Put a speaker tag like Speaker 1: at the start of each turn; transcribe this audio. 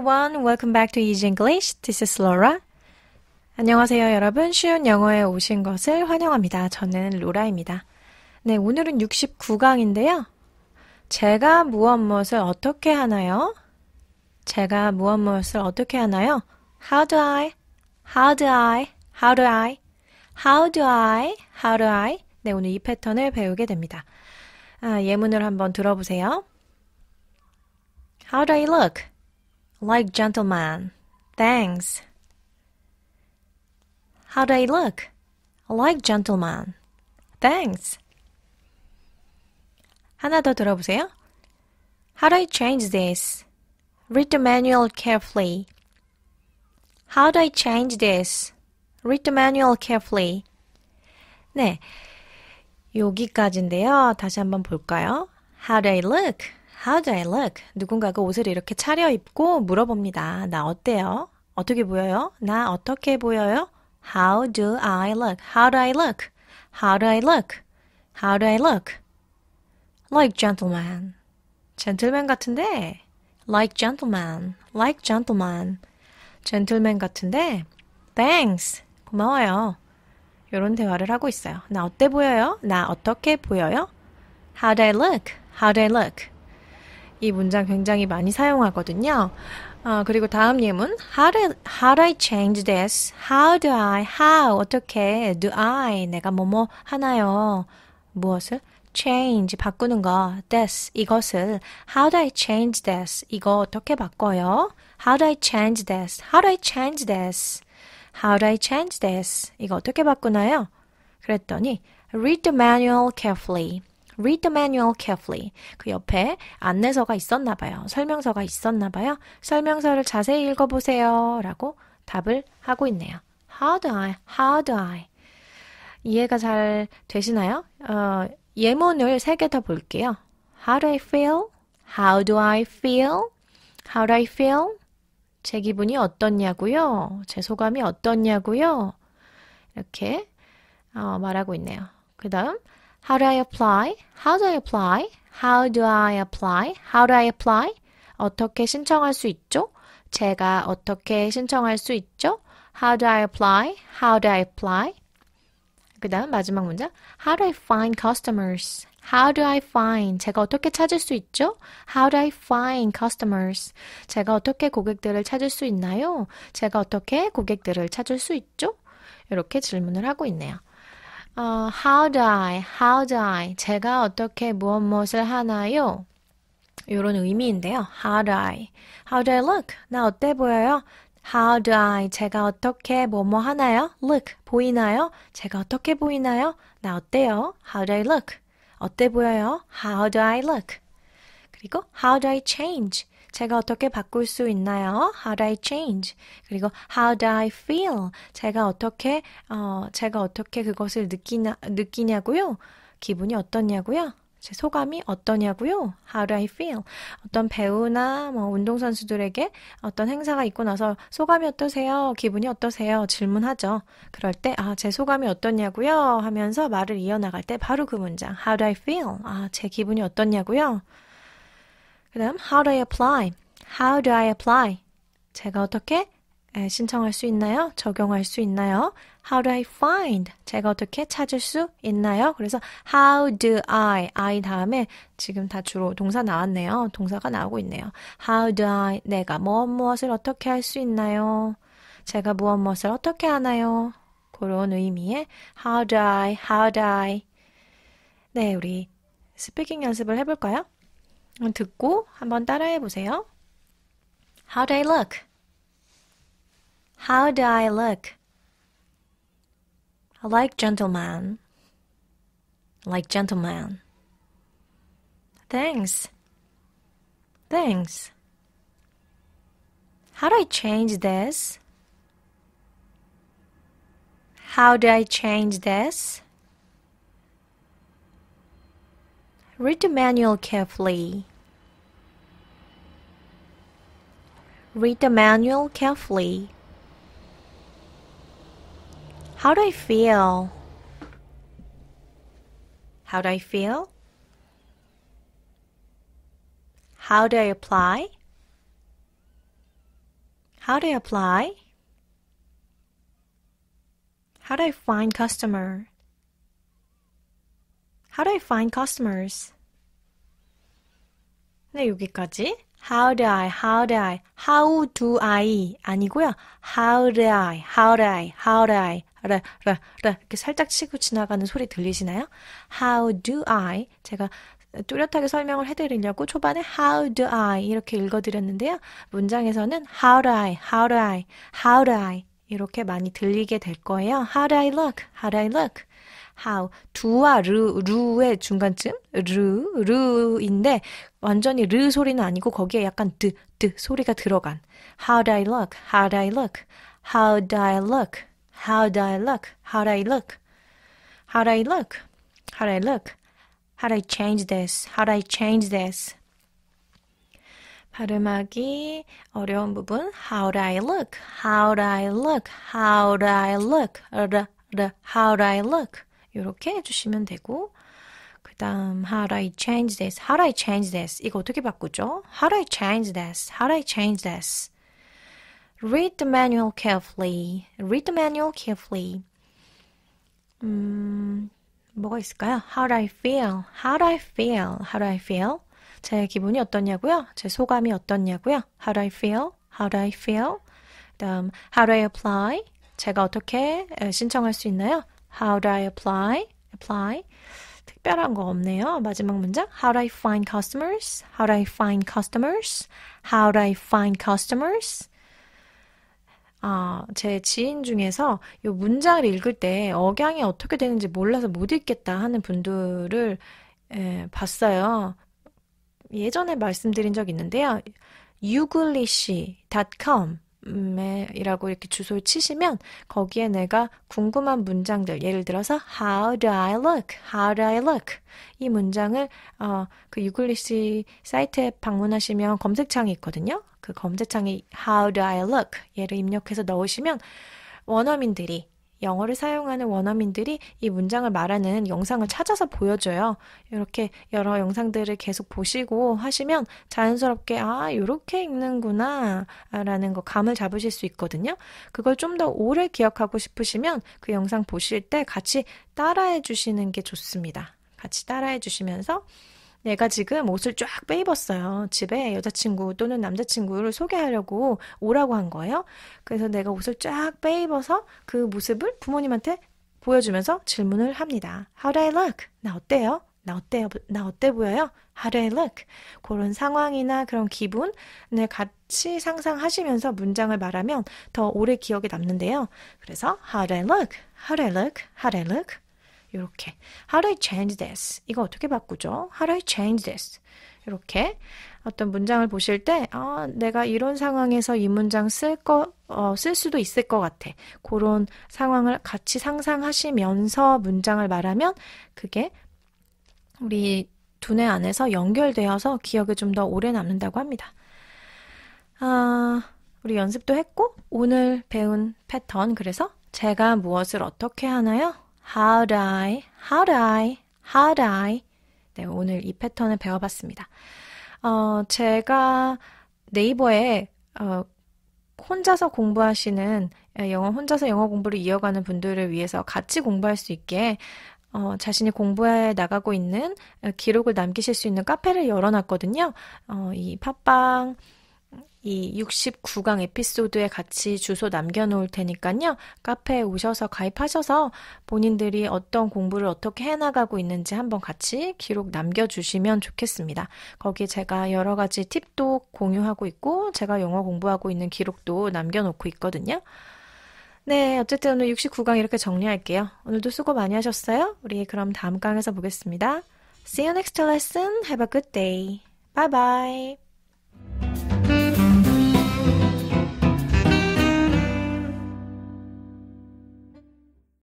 Speaker 1: everyone. Welcome back to Easy English. This is Laura. 안녕하세요, 여러분. 쉬운 영어에 오신 것을 환영합니다. 저는 로라입니다. 네, 오늘은 69강인데요. 제가 무엇 무엇을 어떻게 하나요? 제가 무엇 무엇을 어떻게 하나요? How do I? How do I? How do I? How do I? How do I? 네, 오늘 이 패턴을 배우게 됩니다. 아, 예문을 한번 들어보세요. How do I look? like gentleman. Thanks. How do I look? Like gentleman. Thanks. 하나 더 들어보세요. How do I change this? Read the manual carefully. How do I change this? Read the manual carefully. 네. 여기까지인데요. 다시 한번 볼까요? How do I look? How do I look? 누군가가 옷을 이렇게 차려입고 물어봅니다. 나 어때요? 어떻게 보여요? 나 어떻게 보여요? How do I look? How do I look? How do I look? How do I look? Like gentleman. 젠틀맨 같은데. Like gentleman. Like gentleman. 젠틀맨 같은데. Thanks. 고마워요. 이런 대화를 하고 있어요. 나 어때 보여요? 나 어떻게 보여요? How do I look? How do I look? 이 문장 굉장히 많이 사용하거든요. 어, 그리고 다음 예문 how, do, how do I change this? How do I? How? 어떻게? Do I? 내가 뭐뭐 하나요? 무엇을? change 바꾸는 거 this 이것을 how do I change this? 이거 어떻게 바꿔요? How do I change this? How do I change this? How do I change this? 이거 어떻게 바꾸나요? 그랬더니 read the manual carefully. read the manual carefully. 그 옆에 안내서가 있었나 봐요. 설명서가 있었나 봐요. 설명서를 자세히 읽어보세요. 라고 답을 하고 있네요. How do I? How do I? 이해가 잘 되시나요? 어, 예문을 세 개 더 볼게요. How do I feel? How do I feel? How do I feel? 제 기분이 어떻냐고요? 제 소감이 어떻냐고요? 이렇게 어, 말하고 있네요. 그 다음 How do I apply? How do I apply? How do I apply? How do I apply? 어떻게 신청할 수 있죠? 제가 어떻게 신청할 수 있죠? How do I apply? How do I apply? 그 다음 마지막 문장. How do I find customers? How do I find? 제가 어떻게 찾을 수 있죠? How do I find customers? 제가 어떻게 고객들을 찾을 수 있나요? 제가 어떻게 고객들을 찾을 수 있죠? 이렇게 질문을 하고 있네요. 어, how do I, how do I, 제가 어떻게 무엇 무엇을 하나요? 이런 의미인데요. How do I, how do I look? 나 어때 보여요? How do I, 제가 어떻게 뭐뭐 하나요? Look, 보이나요? 제가 어떻게 보이나요? 나 어때요? How do I look? 어때 보여요? How do I look? 그리고 how do I change? 제가 어떻게 바꿀 수 있나요? How do I change? 그리고 How do I feel? 제가 어떻게 어 제가 어떻게 그것을 느끼나 느끼냐고요? 기분이 어떠냐고요? 제 소감이 어떠냐고요? How do I feel? 어떤 배우나 뭐 운동선수들에게 어떤 행사가 있고 나서 소감이 어떠세요? 기분이 어떠세요? 질문하죠. 그럴 때, 아, 제 소감이 어떠냐고요? 하면서 말을 이어나갈 때 바로 그 문장. How do I feel? 아, 제 기분이 어떠냐고요? 그다음 how do I apply? How do I apply? 제가 어떻게 신청할 수 있나요? 적용할 수 있나요? How do I find? 제가 어떻게 찾을 수 있나요? 그래서 how do I? I 다음에 지금 다 주로 동사 나왔네요. 동사가 나오고 있네요. How do I? 내가 무엇 무엇을 어떻게 할 수 있나요? 제가 무엇 무엇을 어떻게 하나요? 그런 의미의 how do I? How do I? 네, 우리 스피킹 연습을 해볼까요? 듣고 한번 따라해 보세요. How do I look? How do I look? I like gentleman. like gentleman. Thanks. Thanks. How do I change this? How do I change this? Read the manual carefully. Read the manual carefully. How do I feel? How do I feel? How do I apply? How do I apply? How do I find customer? How do I find customers? 네, 여기까지. How do I, how do I, how do I 아니고요. How do I, how do I, how do I 라, 라, 라 이렇게 살짝 치고 지나가는 소리 들리시나요? How do I 제가 뚜렷하게 설명을 해드리려고 초반에 How do I 이렇게 읽어드렸는데요. 문장에서는 How do I, How do I, How do I 이렇게 많이 들리게 될 거예요. How do I look, How do I look how 두와 르 루의 중간쯤 르 르인데 완전히 르 소리는 아니고 거기에 약간 드드 드 소리가 들어간 how do I look how do I look how do I look how do I look how do I look how do I look how do I look how do I change this how do I change this 발음하기 어려운 부분 How do I look? How do I look? How do I look? How do I look? 이렇게 해주시면 되고 그 다음 how do I change this? how do I change this? 이거 어떻게 바꾸죠? how do I change this? how do I change this? read the manual carefully read the manual carefully 음, 뭐가 있을까요? how do I feel? how do I feel? how do I feel? 제 기분이 어떠냐고요? 제 소감이 어떠냐고요? how do I feel? how do I feel? 다음 how do I apply? 제가 어떻게 신청할 수 있나요? How do I apply? apply 특별한 거 없네요. 마지막 문장. How do I find customers? How do I find customers? How do I find customers? 아, 제 지인 중에서 이 문장을 읽을 때 억양이 어떻게 되는지 몰라서 못 읽겠다 하는 분들을 예, 봤어요. 예전에 말씀드린 적 있는데요. uglish.com 이라고 이렇게 주소를 치시면 거기에 내가 궁금한 문장들 예를 들어서 How do I look? How do I look? 이 문장을 어, 그 유글리시 사이트에 방문하시면 검색창이 있거든요. 그 검색창에 How do I look? 얘를 입력해서 넣으시면 원어민들이 영어를 사용하는 원어민들이 이 문장을 말하는 영상을 찾아서 보여줘요. 이렇게 여러 영상들을 계속 보시고 하시면 자연스럽게 아 이렇게 읽는구나 라는 거 감을 잡으실 수 있거든요. 그걸 좀 더 오래 기억하고 싶으시면 그 영상 보실 때 같이 따라해 주시는 게 좋습니다. 같이 따라해 주시면서 내가 지금 옷을 쫙 빼입었어요. 집에 여자친구 또는 남자친구를 소개하려고 오라고 한 거예요. 그래서 내가 옷을 쫙 빼입어서 그 모습을 부모님한테 보여주면서 질문을 합니다. How do I look? 나 어때요? 나 어때요? 나 어때 보여요? How do I look? 그런 상황이나 그런 기분을 같이 상상하시면서 문장을 말하면 더 오래 기억에 남는데요. 그래서 How do I look? How do I look? How do I look? 이렇게 How do I change this? 이거 어떻게 바꾸죠? How do I change this? 이렇게 어떤 문장을 보실 때 아, 내가 이런 상황에서 이 문장 쓸 거쓸 어, 수도 있을 것 같아. 그런 상황을 같이 상상하시면서 문장을 말하면 그게 우리 두뇌 안에서 연결되어서 기억에 좀 더 오래 남는다고 합니다. 아, 우리 연습도 했고 오늘 배운 패턴 그래서 제가 무엇을 어떻게 하나요? How'd I? How'd I? How'd I? 네, 오늘 이 패턴을 배워봤습니다. 어, 제가 네이버에 어, 혼자서 공부하시는 예, 영어 혼자서 영어 공부를 이어가는 분들을 위해서 같이 공부할 수 있게 어, 자신이 공부해 나가고 있는 어, 기록을 남기실 수 있는 카페를 열어놨거든요. 어, 이 팟빵 이 69강 에피소드에 같이 주소 남겨놓을 테니까요. 카페에 오셔서 가입하셔서 본인들이 어떤 공부를 어떻게 해나가고 있는지 한번 같이 기록 남겨주시면 좋겠습니다. 거기 제가 여러 가지 팁도 공유하고 있고, 제가 영어 공부하고 있는 기록도 남겨놓고 있거든요. 네, 어쨌든 오늘 69강 이렇게 정리할게요. 오늘도 수고 많이 하셨어요. 우리 그럼 다음 강에서 보겠습니다. See you next lesson. Have a good day. Bye bye.